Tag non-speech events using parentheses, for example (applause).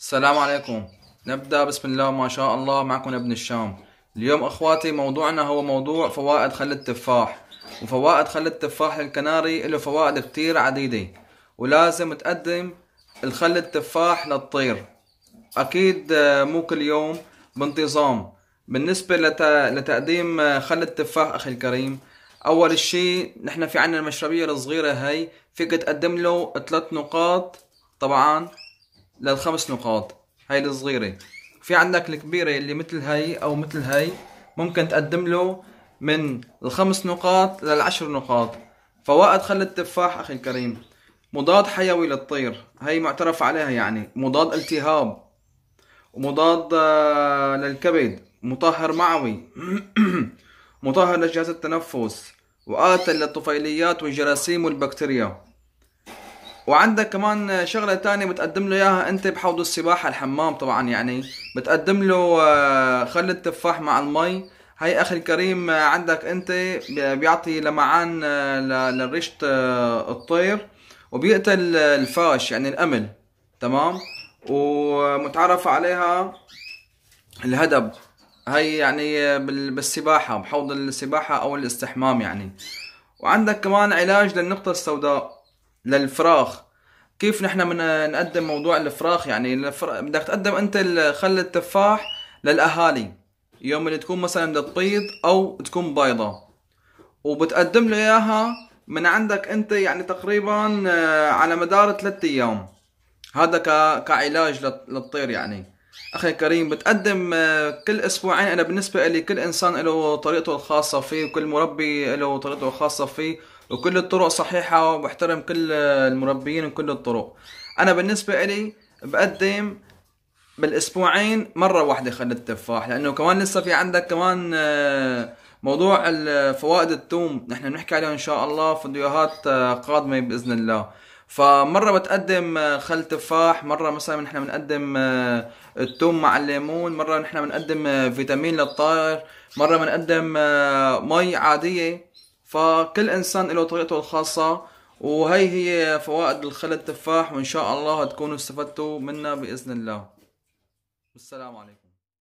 السلام عليكم نبدأ بسم الله ما شاء الله معكم ابن الشام اليوم اخواتي موضوعنا هو موضوع فوائد خل التفاح وفوائد خل التفاح الكناري له فوائد كتير عديدة ولازم تقدم الخل التفاح للطير اكيد آه، مو كل يوم بانتظام بالنسبة لت... لتقديم آه، خل التفاح اخي الكريم اول شيء نحن في عنا المشربية الصغيرة هاي فيك تقدم له ثلاث نقاط طبعا للخمس نقاط هاي الصغيرة في عندك الكبيرة اللي مثل هاي أو مثل هاي ممكن تقدم له من الخمس نقاط للعشر نقاط فوائد خل التفاح أخي الكريم مضاد حيوي للطير هاي معترف عليها يعني مضاد التهاب ومضاد آه، للكبد مطهر معوي (clears throat) مطهر لجهاز التنفس وقاتل للطفيليات والجراثيم والبكتيريا وعندك كمان شغله تانية بتقدم له اياها انت بحوض السباحه الحمام طبعا يعني بتقدم له آه، خل التفاح مع المي هاي اخي الكريم آه، عندك انت بيعطي لمعان آه، لريشه الطير وبيقتل الفاش يعني الامل تمام ومتعرف عليها الهدب هي يعني بالسباحه بحوض السباحه او الاستحمام يعني وعندك كمان علاج للنقطه السوداء للفراخ كيف نحن من نقدم موضوع الفراخ يعني بدك تقدم انت خل التفاح للاهالي يوم اللي تكون مثلا بدها تبيض او تكون بيضه وبتقدم له اياها من عندك انت يعني تقريبا آه، على مدار ثلاثة ايام هذا ك... كعلاج للطير يعني اخي كريم بتقدم آه، كل اسبوعين انا بالنسبه لي كل انسان له طريقته الخاصه فيه وكل مربي له طريقته الخاصه فيه وكل الطرق صحيحة وبحترم كل المربيين وكل الطرق أنا بالنسبة إلي بقدم بالأسبوعين مرة واحدة خل التفاح لأنه كمان لسه في عندك كمان آه، موضوع فوائد الثوم نحن بنحكي عليه إن شاء الله فيديوهات آه، قادمة بإذن الله فمره بتقدم آه، خل تفاح مره مثلا نحن بنقدم الثوم مع الليمون مره نحن بنقدم فيتامين للطائر مره بنقدم مي عاديه فكل انسان له طريقته الخاصه وهي هي فوائد الخل التفاح وان شاء الله تكونوا استفدتوا منا باذن الله والسلام عليكم